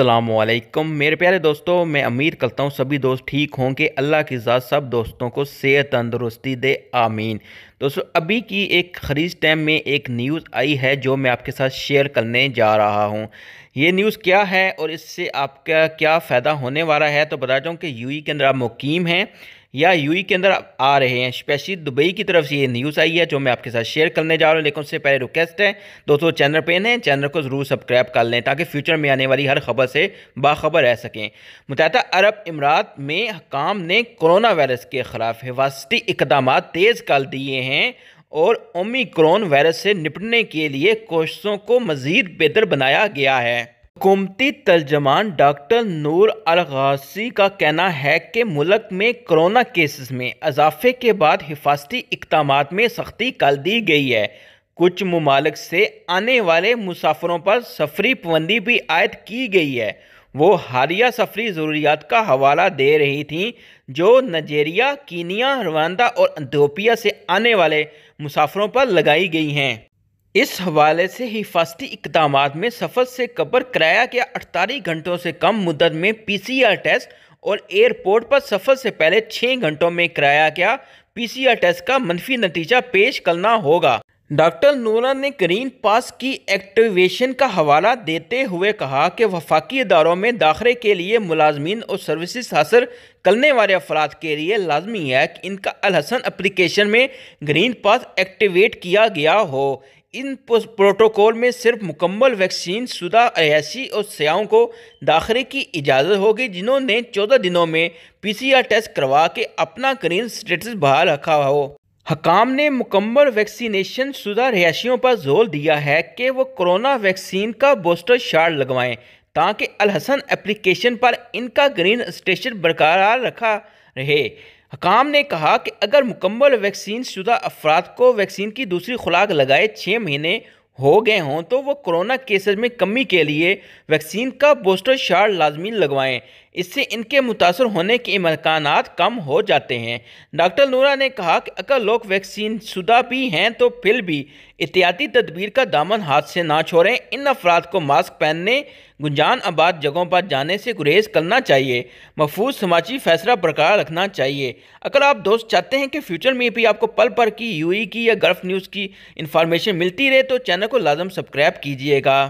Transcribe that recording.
असलकम मेरे प्यारे दोस्तों मैं उम्मीद करता हूँ सभी दोस्त ठीक होंगे अल्लाह की ज़ात सब दोस्तों को सेहत तंदुरुस्ती दे आमीन दोस्तों अभी की एक खरीज टाइम में एक न्यूज़ आई है जो मैं आपके साथ शेयर करने जा रहा हूँ ये न्यूज़ क्या है और इससे आपका क्या फ़ायदा होने वाला है तो बता दूँ कि यू के अंदर आप मुकीम हैं या यू के अंदर आ रहे हैं स्पेशली दुबई की तरफ से ये न्यूज़ आई है जो मैं आपके साथ शेयर करने जा रहा हूँ लेकिन उससे पहले रिक्वेस्ट है दोस्तों चैनल पे हैं चैनल को ज़रूर सब्सक्राइब कर लें ताकि फ्यूचर में आने वाली हर खबर से बाखबर रह सकें मुत अरब इमरात में हकाम ने कोरोना वायरस के ख़िलाफ़ हिफाजती इकदाम तेज़ कर दिए हैं और ओमिक्रोन वायरस से निपटने के लिए कोशिशों को मज़ीद बेहतर बनाया गया है हुकूमती तर्जमान डॉक्टर नूर अलगासी का कहना है कि मुल्क में कोरोना केसेस में इजाफे के बाद हिफाजती इकदाम में सख्ती कर दी गई है कुछ ममालक से आने वाले मुसाफरों पर सफरी पाबंदी भी आयद की गई है वो हालिया सफरी ज़रूरियात का हवाला दे रही थी जो नजेरिया कीनिया रवानदा और एथोपिया से आने वाले मुसाफरों पर लगाई गई हैं इस हवाले से हिफाजती इकदाम में सफ़र से कबर किराया गया अड़तालीस घंटों से कम मुदत में पी सी आर टेस्ट और एयरपोर्ट पर सफ़र से पहले छः घंटों में कराया गया पी सी आर टेस्ट का मनफी नतीजा पेश करना होगा डॉक्टर नूरा ने ग्रीन पास की एक्टिवेशन का हवाला देते हुए कहा कि वफाकी इदारों में दाखिले के लिए मुलाजमीन और सर्विस हासिल करने वाले अफराद के लिए लाजमी है कि इनका अलहसन अप्लीकेशन में ग्रीन पास एक्टिवेट किया गया हो इन प्रोटोकॉल में सिर्फ मुकम्मल वैक्सीन शुदा अयासी और सयाओं को दाखिले की इजाज़त होगी जिन्होंने 14 दिनों में पीसीआर टेस्ट करवा के अपना करीन स्टेटस बहाल रखा हो हकाम ने मुकम्मल वैक्सीनेशन शुदा रिहायशियों पर जोर दिया है कि वो कोरोना वैक्सीन का बूस्टर शार्ट लगवाएं ताकि अलहसन एप्लीकेशन पर इनका ग्रीन स्टेशन बरकरार रखा रहे हकाम ने कहा कि अगर मुकम्मल वैक्सीन शुदा अफराद को वैक्सीन की दूसरी खुराक लगाए छः महीने हो गए हों तो वो कोरोना केसेस में कमी के लिए वैक्सीन का बूस्टर शार्ट लाजमी लगवाएं इससे इनके मुतासर होने के इम्कान कम हो जाते हैं डॉक्टर नूरा ने कहा कि अगर लोग वैक्सीन शुदा भी हैं तो फिर भी एहतियाती तदबीर का दामन हाथ से ना छोड़ें इन अफराद को मास्क पहनने गुंजान आबाद जगहों पर जाने से गुरेज करना चाहिए महफूज समाजी फैसला बरकरार रखना चाहिए अगर आप दोस्त चाहते हैं कि फ्यूचर में भी आपको पल पर की यू की या गर्फ न्यूज़ की इन्फॉर्मेशन मिलती रहे तो चैनल को लाजम सब्सक्राइब कीजिएगा